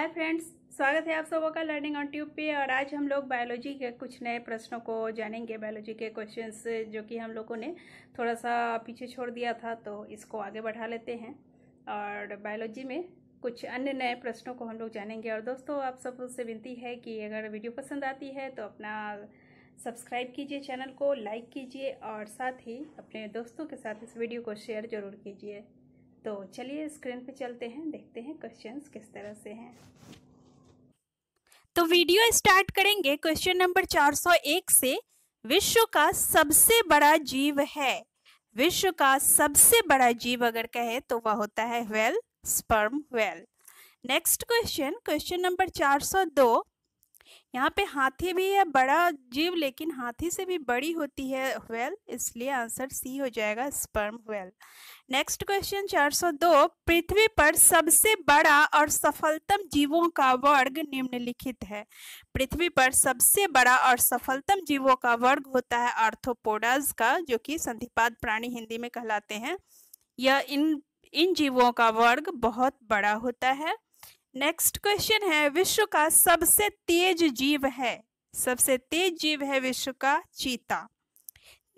hi friends स्वागत है आप सबों का लर्निंग ऑन ट्यूब पे और आज हम लोग बायोलॉजी के कुछ नए प्रश्नों को जानेंगे बायोलॉजी के क्वेश्चंस जो कि हम लोगों ने थोड़ा सा पीछे छोड़ दिया था तो इसको आगे बढ़ा लेते हैं और बायोलॉजी में कुछ अन्य नए प्रश्नों को हम लोग जानेंगे और दोस्तों आप सबसे विनती है कि अगर वीडियो पसंद आती है तो अपना सब्सक्राइब कीजिए चैनल को लाइक कीजिए और साथ ही अपने दोस्तों के साथ इस वीडियो को शेयर ज़रूर कीजिए तो चलिए स्क्रीन पे चलते हैं देखते हैं क्वेश्चंस किस तरह से हैं तो वीडियो स्टार्ट करेंगे क्वेश्चन नंबर 401 से विश्व का सबसे बड़ा जीव है विश्व का सबसे बड़ा जीव अगर कहे तो वह होता है whale sperm whale next question question number 402 यहाँ पे हाथी भी है बड़ा जीव लेकिन हाथी से भी बड़ी होती है वेल इसलिए आंसर सी हो जाएगा स्पर्म वेल नेक्स्ट क्वेश्चन 402 पृथ्वी पर सबसे बड़ा और सफलतम जीवों का वर्ग निम्नलिखित है पृथ्वी पर सबसे बड़ा और सफलतम जीवों का वर्ग होता है आर्थोपोडाज का जो कि संधिपाद प्राणी हिंदी में कहलाते हैं यह इन इन जीवों का वर्ग बहुत बड़ा होता है नेक्स्ट क्वेश्चन है विश्व का सबसे तेज जीव है सबसे तेज जीव है विश्व का चीता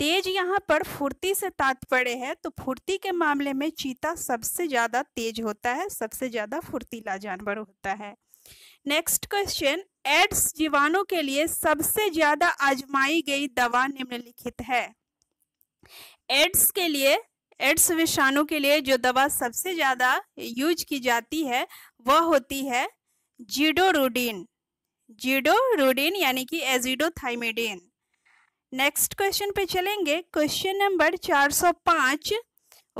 तेज यहाँ पर फुर्ती से तात्पर्य है तो फुर्ती के मामले में चीता सबसे ज़्यादा तेज होता है सबसे ज़्यादा फुर्तीला जानवर होता है नेक्स्ट क्वेश्चन एड्स जीवाणु के लिए सबसे ज़्यादा आजमाई गई दवा निम्नलिखित है एड्स के लिए एड्स विषाणु के लिए जो दवा सबसे ज़्यादा यूज की जाती है वह होती है जीडोरुडीन जीडोरुडीन यानी कि एजिडोथाइमिडीन नेक्स्ट क्वेश्चन पे चलेंगे क्वेश्चन नंबर 405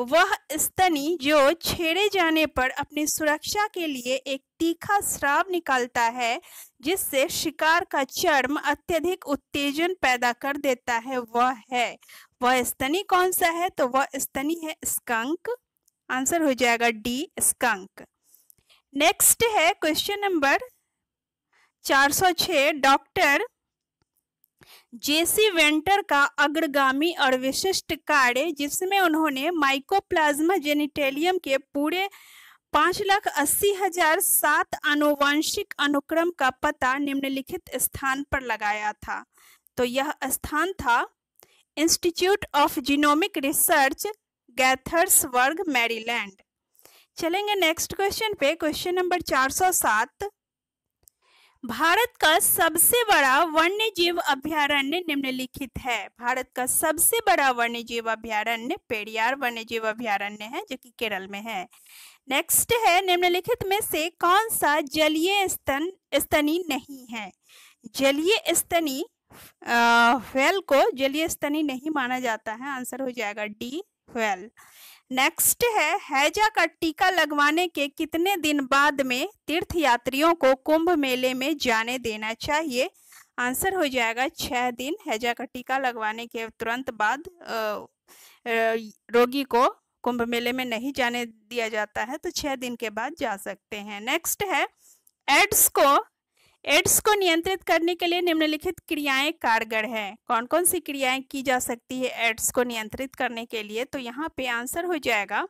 वह स्तनी जो छेड़े जाने पर अपनी सुरक्षा के लिए एक तीखा श्राव निकालता है जिससे शिकार का चर्म अत्यधिक उत्तेजन पैदा कर देता है वह है वह स्तनी कौन सा है तो वह स्तनी है स्कंक आंसर हो जाएगा डी स्कंक नेक्स्ट है question number 406 doctor J C Venter का अग्रगामी और विशिष्ट कार्य जिसमें उन्होंने माइकोप्लाज्मा जेनिटेलियम के पूरे पाँच लाख अस्सी हजार सात आनुवंशिक अनुक्रम का पता निम्नलिखित स्थान पर लगाया था तो यह स्थान था इंस्टीट्यूट ऑफ जीनोमिक रिसर्च वर्ग मैरीलैंड चलेंगे नेक्स्ट क्वेश्चन पे क्वेश्चन नंबर 407 भारत का सबसे बड़ा वन्य जीव अभ्यारण्य निम्नलिखित है भारत का सबसे बड़ा वन्य जीव अभ्यारण्य पेड़ियार वन्य जीव अभ्यारण्य है जो कि केरल में है नेक्स्ट है निम्नलिखित में से कौन सा जलीय स्तन स्तनी नहीं है जलीय स्तनी वेल को जलीय स्तनी नहीं माना जाता है आंसर हो जाएगा डी वेल नेक्स्ट है हैजा का टीका लगवाने के कितने दिन बाद में तीर्थ यात्रियों को कुंभ मेले में जाने देना चाहिए आंसर हो जाएगा छह दिन हैजा का टीका लगवाने के तुरंत बाद रोगी को कुंभ मेले में नहीं जाने दिया जाता है तो छह दिन के बाद जा सकते हैं नेक्स्ट है एड्स को एड्स को नियंत्रित करने के लिए निम्नलिखित क्रियाएं कारगर हैं कौन कौन सी क्रियाएं की जा सकती है एड्स को नियंत्रित करने के लिए तो यहाँ पे आंसर हो जाएगा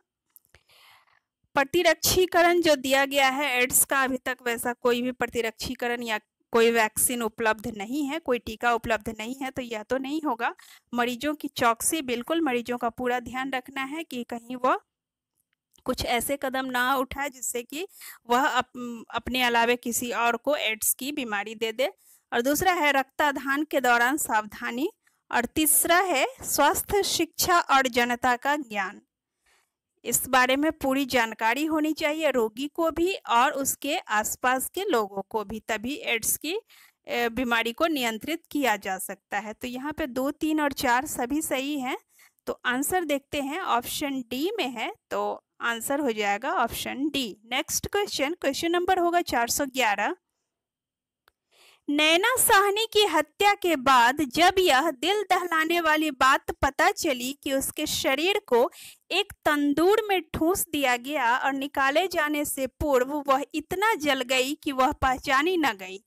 प्रतिरक्षीकरण जो दिया गया है एड्स का अभी तक वैसा कोई भी प्रतिरक्षीकरण या कोई वैक्सीन उपलब्ध नहीं है कोई टीका उपलब्ध नहीं है तो यह तो नहीं होगा मरीजों की चौकसी बिल्कुल मरीजों का पूरा ध्यान रखना है कि कहीं वह कुछ ऐसे कदम ना उठाए जिससे कि वह अप, अपने अलावे किसी और को एड्स की बीमारी दे दे और दूसरा है रक्ताधान के दौरान सावधानी और तीसरा है स्वास्थ्य शिक्षा और जनता का ज्ञान इस बारे में पूरी जानकारी होनी चाहिए रोगी को भी और उसके आसपास के लोगों को भी तभी एड्स की बीमारी को नियंत्रित किया जा सकता है तो यहाँ पे दो तीन और चार सभी सही हैं तो आंसर देखते हैं ऑप्शन डी में है तो आंसर हो जाएगा option D next question question number होगा 411 नैना साहनी की हत्या के बाद जब यह दिल दहलाने वाली बात पता चली कि उसके शरीर को एक तंदूर में ठूस दिया गया और निकाले जाने से पूर्व वह इतना जल गई कि वह पहचानी न गई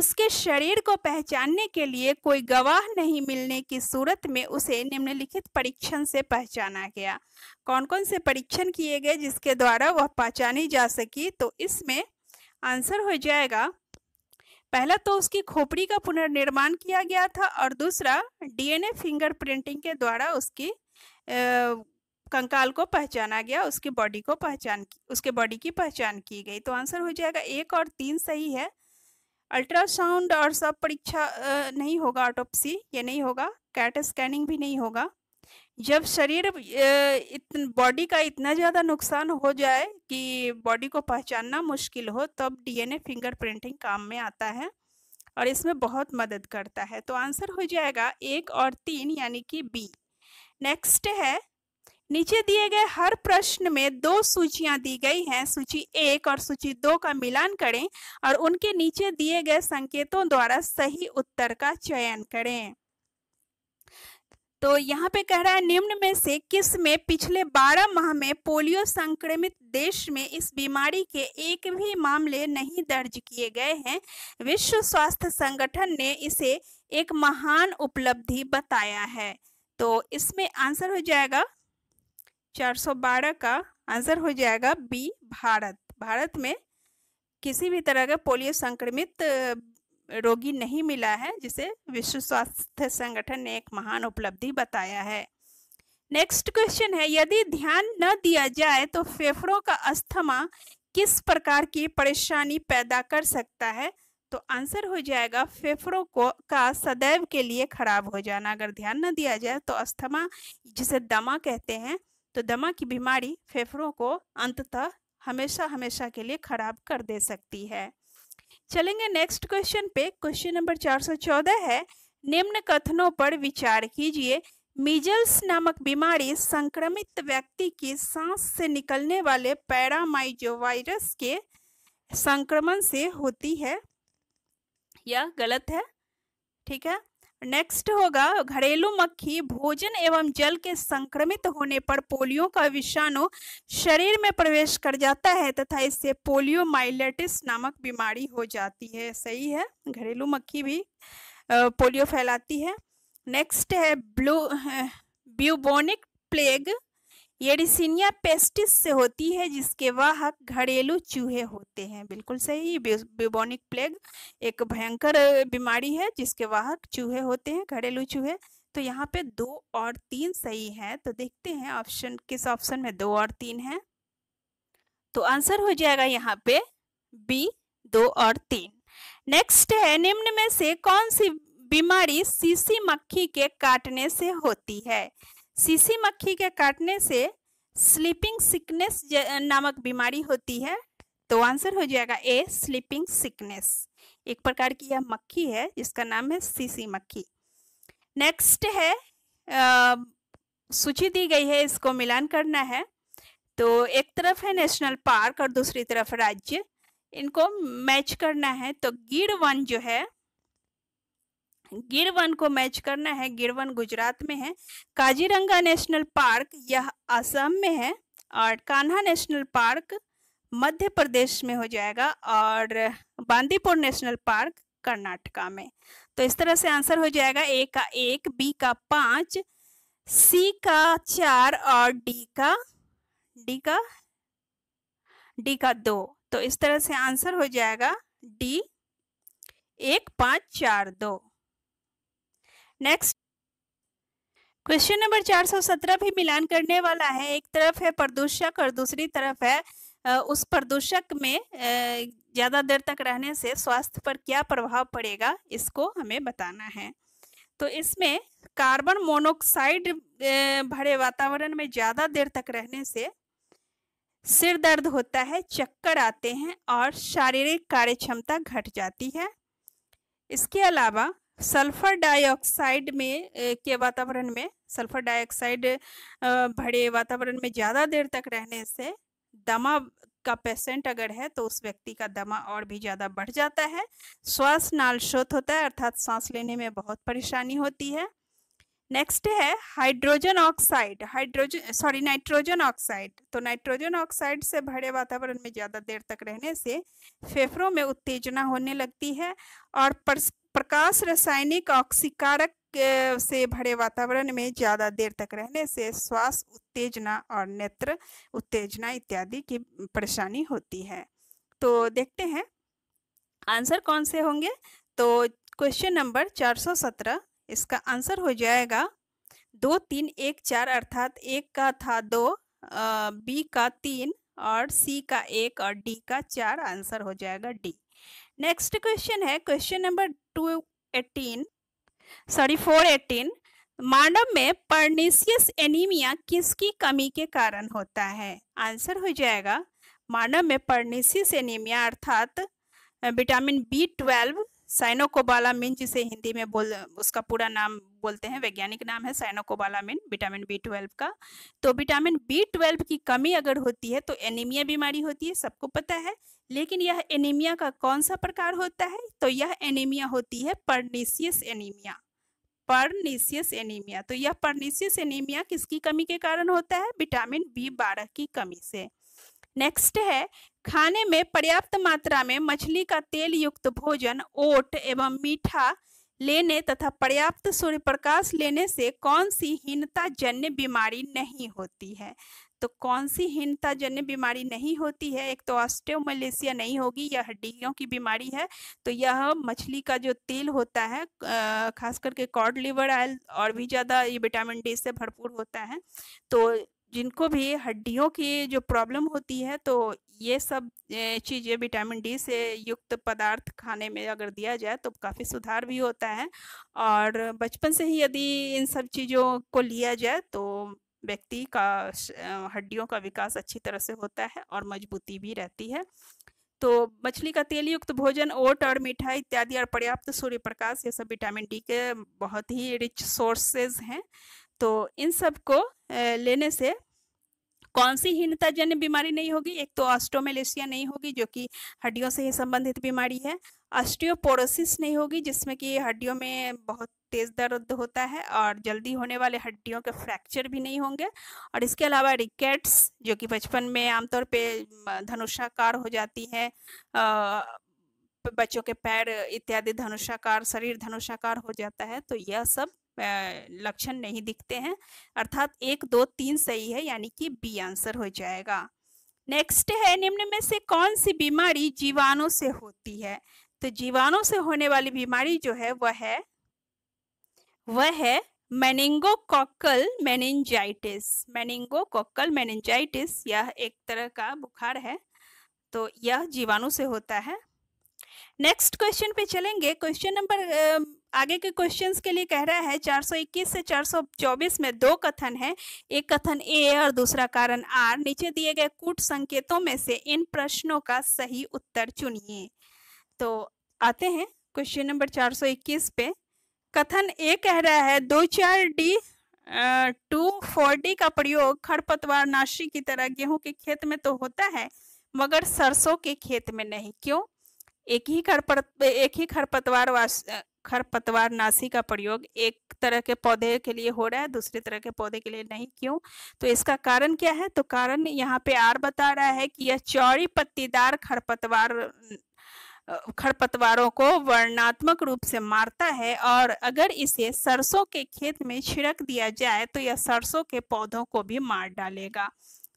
उसके शरीर को पहचानने के लिए कोई गवाह नहीं मिलने की सूरत में उसे निम्नलिखित परीक्षण से पहचाना गया कौन कौन से परीक्षण किए गए जिसके द्वारा वह पहचानी जा सकी तो इसमें आंसर हो जाएगा पहला तो उसकी खोपड़ी का पुनर्निर्माण किया गया था और दूसरा डीएनए फिंगर प्रिंटिंग के द्वारा उसकी आ, कंकाल को पहचाना गया उसकी बॉडी को पहचान उसके बॉडी की पहचान की गई तो आंसर हो जाएगा एक और तीन सही है अल्ट्रासाउंड और सब परीक्षा नहीं होगा ऑटोप्सी ये नहीं होगा कैट स्कैनिंग भी नहीं होगा जब शरीर इतन बॉडी का इतना ज़्यादा नुकसान हो जाए कि बॉडी को पहचानना मुश्किल हो तब डीएनए फिंगर प्रिंटिंग काम में आता है और इसमें बहुत मदद करता है तो आंसर हो जाएगा एक और तीन यानी कि बी नेक्स्ट है नीचे दिए गए हर प्रश्न में दो सूचियां दी गई हैं सूची एक और सूची दो का मिलान करें और उनके नीचे दिए गए संकेतों द्वारा सही उत्तर का चयन करें तो यहाँ पे कह रहा है निम्न में से किस में पिछले 12 माह में पोलियो संक्रमित देश में इस बीमारी के एक भी मामले नहीं दर्ज किए गए हैं विश्व स्वास्थ्य संगठन ने इसे एक महान उपलब्धि बताया है तो इसमें आंसर हो जाएगा 412 का आंसर हो जाएगा बी भारत भारत में किसी भी तरह का पोलियो संक्रमित रोगी नहीं मिला है जिसे विश्व स्वास्थ्य संगठन ने एक महान उपलब्धि बताया है नेक्स्ट क्वेश्चन है यदि ध्यान न दिया जाए तो फेफड़ों का अस्थमा किस प्रकार की परेशानी पैदा कर सकता है तो आंसर हो जाएगा फेफड़ों को का सदैव के लिए खराब हो जाना अगर ध्यान न दिया जाए तो अस्थमा जिसे दमा कहते हैं तो दमा की बीमारी फेफड़ों को अंततः हमेशा हमेशा के लिए खराब कर दे सकती है चलेंगे नेक्स्ट क्वेश्चन पे क्वेश्चन नंबर 414 है निम्न कथनों पर विचार कीजिए मिजल्स नामक बीमारी संक्रमित व्यक्ति की सांस से निकलने वाले पैरामाइजो वायरस के संक्रमण से होती है या गलत है ठीक है नेक्स्ट होगा घरेलू मक्खी भोजन एवं जल के संक्रमित होने पर पोलियो का विषाणु शरीर में प्रवेश कर जाता है तथा इससे पोलियो माइलेटिस नामक बीमारी हो जाती है सही है घरेलू मक्खी भी पोलियो फैलाती है नेक्स्ट है ब्लू ब्यूबोनिक प्लेग एडिसिनिया पेस्टिस से होती है जिसके वाहक घरेलू चूहे होते हैं बिल्कुल सही बिबोनिक प्लेग एक भयंकर बीमारी है जिसके वाहक चूहे होते हैं घरेलू चूहे तो यहाँ पे दो और तीन सही है तो देखते हैं ऑप्शन किस ऑप्शन में दो और तीन है तो आंसर हो जाएगा यहाँ पे बी दो और तीन नेक्स्ट है निम्न में से कौन सी बीमारी सीसी मक्खी के काटने से होती है सीसी मक्खी के काटने से स्लीपिंग सिकनेस नामक बीमारी होती है तो आंसर हो जाएगा ए स्लीपिंग सिकनेस एक प्रकार की यह मक्खी है जिसका नाम है सीसी मक्खी नेक्स्ट है सूची दी गई है इसको मिलान करना है तो एक तरफ है नेशनल पार्क और दूसरी तरफ राज्य इनको मैच करना है तो गिर वन जो है गिरवन को मैच करना है गिरवन गुजरात में है काजीरंगा नेशनल पार्क यह असम में है और कान्हा नेशनल पार्क मध्य प्रदेश में हो जाएगा और बांदीपुर नेशनल पार्क कर्नाटका में तो इस तरह से आंसर हो जाएगा ए का एक बी का पाँच सी का चार और डी का डी का डी का दो तो इस तरह से आंसर हो जाएगा डी एक पाँच चार दो नेक्स्ट क्वेश्चन नंबर 417 भी मिलान करने वाला है एक तरफ है प्रदूषक और दूसरी तरफ है उस प्रदूषक में ज़्यादा देर तक रहने से स्वास्थ्य पर क्या प्रभाव पड़ेगा इसको हमें बताना है तो इसमें कार्बन मोनोक्साइड भरे वातावरण में ज़्यादा देर तक रहने से सिर दर्द होता है चक्कर आते हैं और शारीरिक कार्य क्षमता घट जाती है इसके अलावा सल्फर डाइऑक्साइड में के वातावरण में सल्फर डाइऑक्साइड भरे वातावरण में ज़्यादा देर तक रहने से दमा का पेशेंट अगर है तो उस व्यक्ति का दमा और भी ज़्यादा बढ़ जाता है श्वास नालशोत होता है अर्थात सांस लेने में बहुत परेशानी होती है नेक्स्ट है hydrogen oxide hydrogen sorry nitrogen oxide तो नाइट्रोजन ऑक्साइड से भरे वातावरण में ज़्यादा देर तक रहने से फेफड़ों में उत्तेजना होने लगती है और प्रकाश रासायनिक ऑक्सीकारक से भरे वातावरण में ज़्यादा देर तक रहने से श्वास उत्तेजना और नेत्र उत्तेजना इत्यादि की परेशानी होती है तो देखते हैं आंसर कौन से होंगे तो क्वेश्चन नंबर 417 इसका आंसर हो जाएगा दो तीन एक चार अर्थात एक का था दो बी का तीन और सी का एक और डी का चार आंसर हो जाएगा डी नेक्स्ट क्वेश्चन है question number two eighteen sorry four eighteen मानव में परनेसियस एनीमिया किसकी कमी के कारण होता है आंसर हो जाएगा मानव में परनेसियस एनीमिया अर्थात विटामिन बी ट्वेल्व साइनोकोबालामिन जिसे हिंदी में बोल उसका पूरा नाम बोलते हैं वैज्ञानिक नाम है साइनोकोबालामिन विटामिन बी ट्वेल्व का तो विटामिन बी ट्वेल्व की कमी अगर होती है तो एनीमिया बीमारी होती है सबको पता है लेकिन यह एनीमिया का कौन सा प्रकार होता है तो यह एनीमिया होती है परनीसियस एनीमिया परनीसियस एनीमिया तो यह परनीसियस एनीमिया किसकी कमी के कारण होता है विटामिन बी बारह की कमी से नेक्स्ट है खाने में पर्याप्त मात्रा में मछली का तेल युक्त भोजन ओट एवं मीठा लेने तथा पर्याप्त सूर्य प्रकाश लेने से कौन सी हीनता जन्य बीमारी नहीं होती है तो कौन सी हीनता जन्य बीमारी नहीं होती है एक तो ऑस्टियोमलेशिया नहीं होगी यह हड्डियों की बीमारी है तो यह मछली का जो तेल होता है खास करके कॉड लिवर आयल और भी ज़्यादा ये विटामिन डी से भरपूर होता है तो जिनको भी हड्डियों की जो प्रॉब्लम होती है तो ये सब चीज़ें विटामिन डी से युक्त पदार्थ खाने में अगर दिया जाए तो काफ़ी सुधार भी होता है और बचपन से ही यदि इन सब चीज़ों को लिया जाए तो व्यक्ति का हड्डियों का विकास अच्छी तरह से होता है और मजबूती भी रहती है तो मछली का तेल युक्त भोजन ओट और मिठाई इत्यादि और पर्याप्त सूर्य प्रकाश ये सब विटामिन डी के बहुत ही रिच सोर्सेज हैं तो इन सब को लेने से कौन सी हीनताजन्य बीमारी नहीं होगी एक तो ऑस्टोमेलेशिया नहीं होगी जो कि हड्डियों से ही संबंधित बीमारी है ऑस्टियोपोरोसिस नहीं होगी जिसमें कि हड्डियों में बहुत तेज दर्द होता है और जल्दी होने वाले हड्डियों के फ्रैक्चर भी नहीं होंगे और इसके अलावा रिकेट्स जो कि बचपन में आमतौर पे धनुषाकार हो जाती है बच्चों के पैर इत्यादि धनुषाकार शरीर धनुषाकार हो जाता है तो यह सब लक्षण नहीं दिखते हैं अर्थात एक दो तीन सही है यानी कि बी आंसर हो जाएगा नेक्स्ट है निम्न में से कौन सी बीमारी जीवाणु से होती है तो जीवाणु से होने वाली बीमारी जो है वह है वह है मैनिंगोकॉकल मेनिंजाइटिस मैनिंगोकॉकल मैनिंजाइटिस यह एक तरह का बुखार है तो यह जीवाणु से होता है नेक्स्ट क्वेश्चन पे चलेंगे क्वेश्चन नंबर आगे के क्वेश्चंस के लिए कह रहा है 421 से 424 में दो कथन है एक कथन ए और दूसरा कारण आर नीचे दिए गए कूट संकेतों में से इन प्रश्नों का सही उत्तर चुनिए तो आते हैं क्वेश्चन नंबर 421 पे कथन ए कह रहा है दो चार डी टू फोर डी का प्रयोग खरपतवार नाशी की तरह गेहूं के खेत में तो होता है मगर सरसों के खेत में नहीं क्यों एक ही खरपत एक ही खरपतवार खरपतवार नाशी का प्रयोग एक तरह के पौधे के लिए हो रहा है दूसरे तरह के पौधे के लिए नहीं क्यों तो इसका कारण क्या है तो कारण यहाँ पे आर बता रहा है कि यह चौड़ी पत्तीदार खरपतवार खरपतवारों को वर्णात्मक रूप से मारता है और अगर इसे सरसों के खेत में छिड़क दिया जाए तो यह सरसों के पौधों को भी मार डालेगा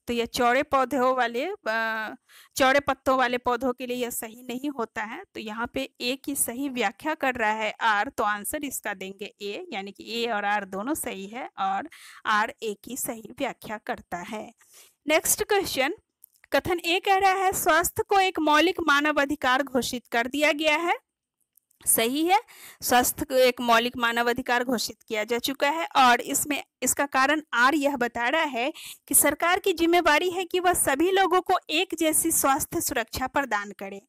तो यह चौड़े पौधों वाले चौड़े पत्तों वाले पौधों के लिए यह सही नहीं होता है तो यहाँ पे ए की सही व्याख्या कर रहा है आर तो आंसर इसका देंगे ए यानी कि ए और आर दोनों सही है और आर ए की सही व्याख्या करता है नेक्स्ट क्वेश्चन कथन ए कह रहा है स्वास्थ्य को एक मौलिक मानव अधिकार घोषित कर दिया गया है सही है स्वास्थ्य को एक मौलिक मानव अधिकार घोषित किया जा चुका है और इसमें इसका कारण आर यह बता रहा है कि सरकार की जिम्मेवारी है कि वह सभी लोगों को एक जैसी स्वास्थ्य सुरक्षा प्रदान करे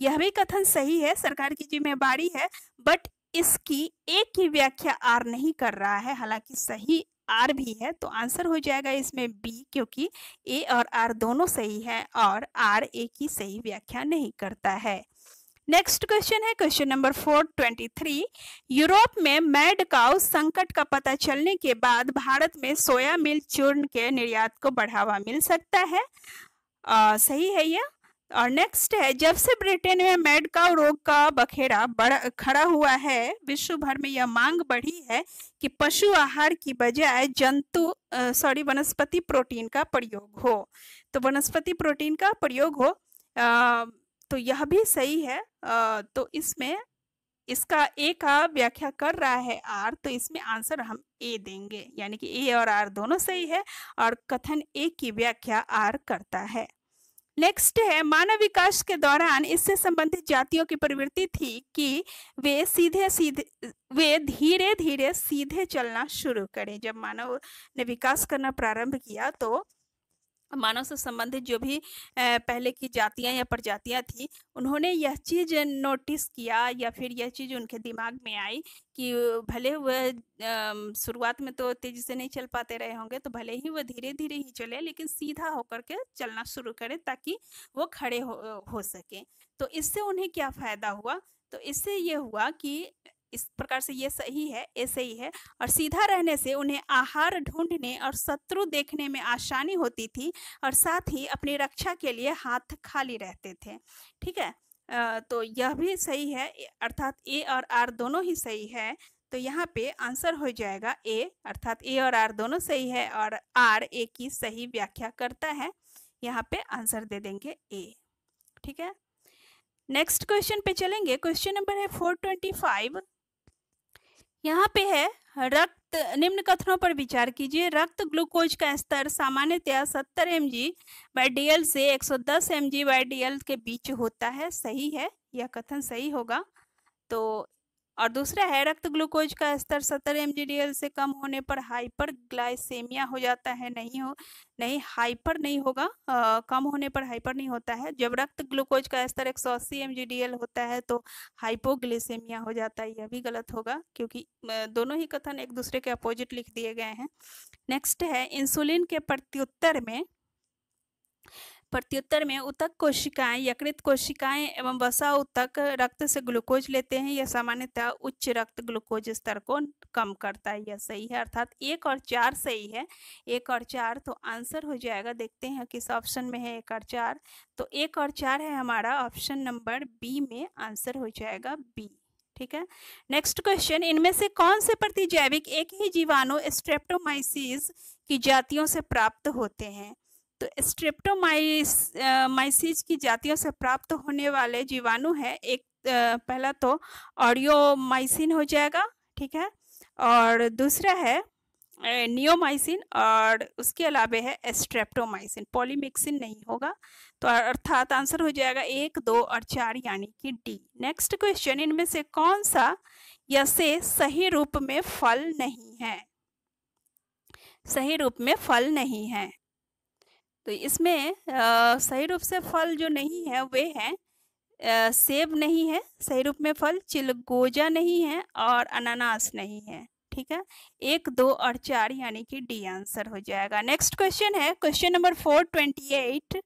यह भी कथन सही है सरकार की जिम्मेवारी है बट इसकी एक ही व्याख्या आर नहीं कर रहा है हालांकि सही आर भी है तो आंसर हो जाएगा इसमें बी क्योंकि ए और आर दोनों सही है और आर ए की सही व्याख्या नहीं करता है नेक्स्ट क्वेश्चन है question number four twenty three Europe में मैड काउ संकट का पता चलने के बाद भारत में सोया मिल चूर्ण के निर्यात को बढ़ावा मिल सकता है आ, सही है यह और नेक्स्ट है जब से ब्रिटेन में मेड काउ रोग का बखेरा बढ़ खड़ा हुआ है विश्व भर में यह मांग बढ़ी है कि पशु आहार की बजाय जंतु सॉरी वनस्पति प्रोटीन का प्रयोग हो तो वनस्पति प्रोटीन का प्रयोग हो आ, तो यह भी सही है तो इसमें इसका ए का व्याख्या कर रहा है आर तो इसमें आंसर हम ए देंगे यानी कि ए और आर दोनों सही है और कथन ए की व्याख्या आर करता है नेक्स्ट है मानव विकास के दौरान इससे संबंधित जातियों की प्रवृत्ति थी कि वे सीधे सीधे वे धीरे धीरे सीधे चलना शुरू करें जब मानव ने विकास करना प्रारंभ किया तो मानव से संबंधित जो भी पहले की जातियां या प्रजातियां थी उन्होंने यह चीज़ नोटिस किया या फिर यह चीज़ उनके दिमाग में आई कि भले वह शुरुआत में तो तेज़ी से नहीं चल पाते रहे होंगे तो भले ही वह धीरे धीरे ही चले लेकिन सीधा होकर के चलना शुरू करें ताकि वो खड़े हो, हो सके तो इससे उन्हें क्या फ़ायदा हुआ तो इससे ये हुआ कि इस प्रकार से ये सही है ये सही है और सीधा रहने से उन्हें आहार ढूंढने और शत्रु देखने में आसानी होती थी और साथ ही अपनी रक्षा के लिए हाथ खाली रहते थे ठीक है तो यह भी सही है अर्थात ए और आर दोनों ही सही है तो यहाँ पे आंसर हो जाएगा ए अर्थात ए और आर दोनों सही है और आर ए की सही व्याख्या करता है यहाँ पे आंसर दे देंगे ए ठीक है नेक्स्ट क्वेश्चन पे चलेंगे क्वेश्चन नंबर है फोर ट्वेंटी फाइव यहाँ पे है रक्त निम्न कथनों पर विचार कीजिए रक्त ग्लूकोज का स्तर सामान्यतया 70 M G by D L से 110 M G by D L के बीच होता है सही है यह कथन सही होगा तो और दूसरा है रक्त ग्लूकोज का स्तर सत्तर एम से कम होने पर हाइपर ग्लाइसेमिया हो जाता है नहीं हो नहीं हाइपर नहीं होगा आ, कम होने पर हाइपर नहीं होता है जब रक्त ग्लूकोज का स्तर एक अस्सी एम होता है तो हाइपोग्लिसेमिया हो जाता है यह भी गलत होगा क्योंकि दोनों ही कथन एक दूसरे के अपोजिट लिख दिए गए हैं नेक्स्ट है इंसुलिन के प्रत्युत्तर में प्रत्युत्तर में उतक कोशिकाएं यकृत कोशिकाएं एवं वसा उतक रक्त से ग्लूकोज लेते हैं यह सामान्यतः उच्च रक्त ग्लूकोज स्तर को कम करता है यह सही है अर्थात एक और चार सही है एक और चार तो आंसर हो जाएगा देखते हैं किस ऑप्शन में है एक और चार तो एक और चार है हमारा ऑप्शन नंबर बी में आंसर हो जाएगा बी ठीक है नेक्स्ट क्वेश्चन इनमें से कौन से प्रतिजैविक एक ही जीवाणु स्ट्रेप्टोमाइसिस की जातियों से प्राप्त होते हैं तो स्ट्रेप्टोमाइसिस की जातियों से प्राप्त होने वाले जीवाणु है एक पहला तो ऑडियोमाइसिन हो जाएगा ठीक है और दूसरा है नियोमाइसिन और उसके अलावा है एस्ट्रेप्टोमाइसिन पॉलीमिक्सिन नहीं होगा तो अर्थात आंसर हो जाएगा एक दो और चार यानी कि डी नेक्स्ट क्वेश्चन इनमें से कौन सा या से सही रूप में फल नहीं है सही रूप में फल नहीं है तो इसमें आ, सही रूप से फल जो नहीं है वे हैं सेब नहीं है सही रूप में फल चिलगोजा नहीं है और अनानास नहीं है ठीक है एक दो और चार यानी कि डी आंसर हो जाएगा नेक्स्ट क्वेश्चन है question number four twenty eight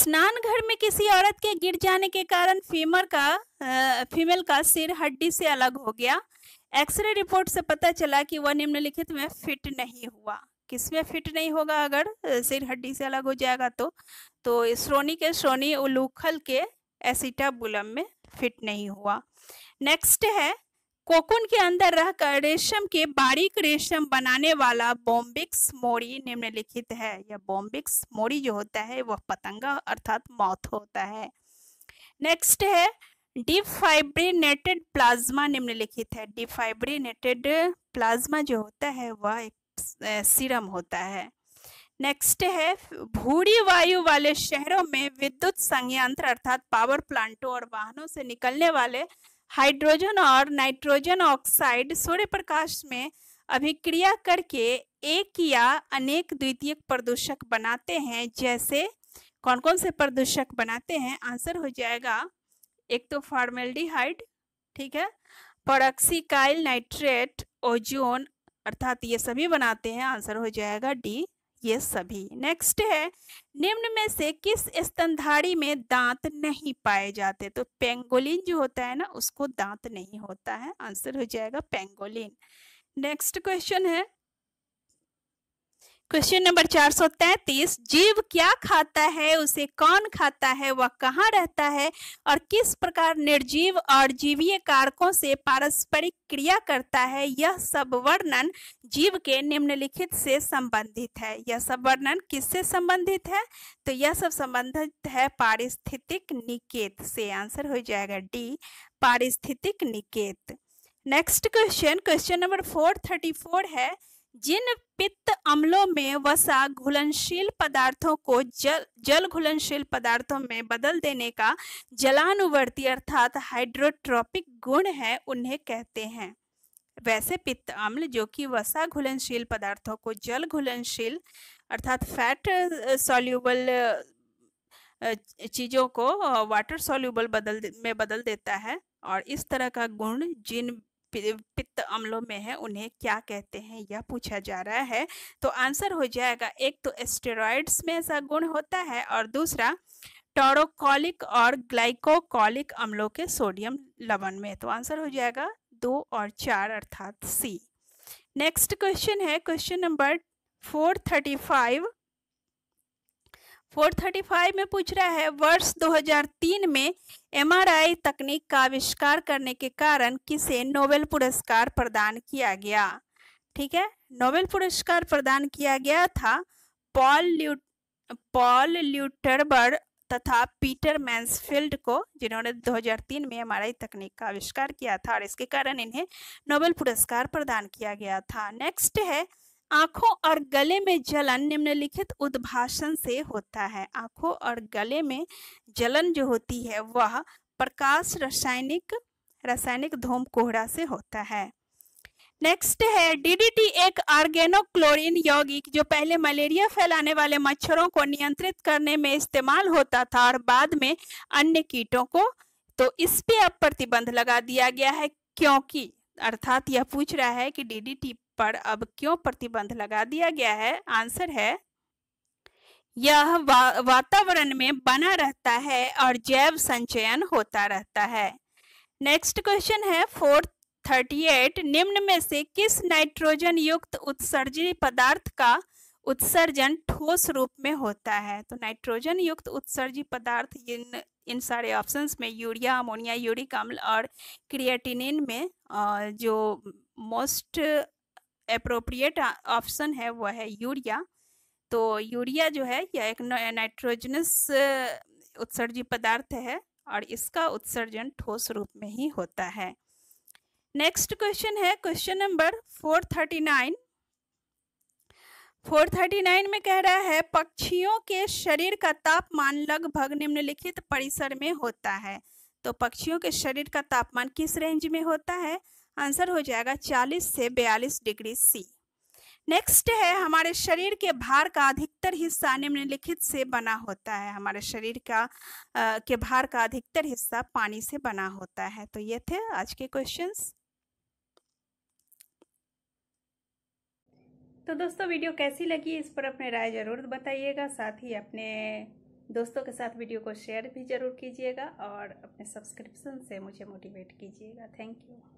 स्नान घर में किसी औरत के गिर जाने के कारण फीमर का आ, फीमेल का सिर हड्डी से अलग हो गया एक्सरे रिपोर्ट से पता चला कि वह निम्नलिखित में फिट नहीं हुआ किस में फिट नहीं होगा अगर सिर हड्डी से अलग हो जाएगा तो तो श्रोणी के श्रोणी उलूखल के एसिटाबुलम में फिट नहीं हुआ नेक्स्ट है कोकुन के अंदर रहकर रेशम के बारीक रेशम बनाने वाला बॉम्बिक्स मोरी निम्नलिखित है या बॉम्बिक्स मोरी जो होता है वह पतंगा अर्थात मौत होता है नेक्स्ट है डिफाइब्रिनेटेड प्लाज्मा निम्नलिखित है डिफाइब्रिनेटेड प्लाज्मा जो होता है वह एक सीरम होता है नेक्स्ट है भूरी वायु वाले शहरों में विद्युत संयंत्र अर्थात पावर प्लांटों और वाहनों से निकलने वाले हाइड्रोजन और नाइट्रोजन ऑक्साइड सूर्य प्रकाश में अभिक्रिया करके एक या अनेक द्वितीयक प्रदूषक बनाते हैं जैसे कौन कौन से प्रदूषक बनाते हैं आंसर हो जाएगा एक तो फॉर्मेल्डिहाइड ठीक है पर नाइट्रेट ओजोन अर्थात ये सभी बनाते हैं आंसर हो जाएगा डी ये सभी नेक्स्ट है निम्न में से किस स्तनधारी में दांत नहीं पाए जाते तो पेंगोलिन जो होता है ना उसको दांत नहीं होता है आंसर हो जाएगा पेंगोलिन नेक्स्ट क्वेश्चन है क्वेश्चन नंबर चार सौ तैतीस जीव क्या खाता है उसे कौन खाता है वह कहाँ रहता है और किस प्रकार निर्जीव और जीवीय कारकों से पारस्परिक क्रिया करता है यह सब वर्णन जीव के निम्नलिखित से संबंधित है यह सब वर्णन किससे संबंधित है तो यह सब संबंधित है पारिस्थितिक निकेत से आंसर हो जाएगा डी पारिस्थितिक निकेत next question question number four thirty four है जिन पित्त अम्लों में वसा घुलनशील पदार्थों को जल जल घुलनशील पदार्थों में बदल देने का जलानुवर्ती अर्थात हाइड्रोट्रॉपिक गुण है उन्हें कहते हैं वैसे पित्त अम्ल जो कि वसा घुलनशील पदार्थों को जल घुलनशील अर्थात फैट सॉल्यूबल चीज़ों को वाटर सॉल्यूबल बदल में बदल देता है और इस तरह का गुण जिन पित्त अम्लों में है उन्हें क्या कहते हैं यह पूछा जा रहा है तो आंसर हो जाएगा एक तो एस्टेरॉइड्स में ऐसा गुण होता है और दूसरा टोरोकॉलिक और ग्लाइकोकॉलिक अम्लों के सोडियम लवण में तो आंसर हो जाएगा दो और चार अर्थात सी नेक्स्ट क्वेश्चन है question number four thirty five 435 में पूछ रहा है वर्ष 2003 में एमआरआई तकनीक का आविष्कार करने के कारण किसे नोबेल पुरस्कार प्रदान किया गया ठीक है नोबेल पुरस्कार प्रदान किया गया था पॉल ल्यू पॉल ल्यूटरबर्ग तथा पीटर मैंसफील्ड को जिन्होंने 2003 में एमआरआई तकनीक का आविष्कार किया था और इसके कारण इन्हें नोबेल पुरस्कार प्रदान किया गया था नेक्स्ट है आंखों और गले में जलन निम्नलिखित उद्भाषण से होता है आंखों और गले में जलन जो होती है वह प्रकाश रासायनिक रासायनिक धूम कोहरा से होता है नेक्स्ट है डीडीटी एक ऑर्गेनोक्लोरिन यौगिक जो पहले मलेरिया फैलाने वाले मच्छरों को नियंत्रित करने में इस्तेमाल होता था और बाद में अन्य कीटों को तो इस पे अब प्रतिबंध लगा दिया गया है क्योंकि अर्थात यह पूछ रहा है कि डीडीटी पर अब क्यों प्रतिबंध लगा दिया गया है आंसर है यह वा, वातावरण में बना रहता है और जैव संचयन होता रहता है नेक्स्ट क्वेश्चन है फोर्थ थर्टी एट निम्न में से किस नाइट्रोजन युक्त उत्सर्जी पदार्थ का उत्सर्जन ठोस रूप में होता है तो नाइट्रोजन युक्त उत्सर्जी पदार्थ इन इन सारे ऑप्शंस में यूरिया अमोनिया यूरिक अम्ल और क्रिएटिनिन में जो मोस्ट अप्रोप्रिएट ऑप्शन है वह है यूरिया तो यूरिया जो है यह एक नाइट्रोजनस उत्सर्जी पदार्थ है और इसका उत्सर्जन ठोस रूप में ही होता है नेक्स्ट क्वेश्चन है क्वेश्चन नंबर 439 439 में कह रहा है पक्षियों के शरीर का तापमान लगभग निम्नलिखित परिसर में होता है तो पक्षियों के शरीर का तापमान किस रेंज में होता है आंसर हो जाएगा 40 से 42 डिग्री सी नेक्स्ट है हमारे शरीर के भार का अधिकतर हिस्सा निम्नलिखित से बना होता है हमारे शरीर का आ, के भार का अधिकतर हिस्सा पानी से बना होता है तो ये थे आज के क्वेश्चंस तो दोस्तों वीडियो कैसी लगी इस पर अपने राय ज़रूर बताइएगा साथ ही अपने दोस्तों के साथ वीडियो को शेयर भी ज़रूर कीजिएगा और अपने सब्सक्रिप्शन से मुझे मोटिवेट कीजिएगा थैंक यू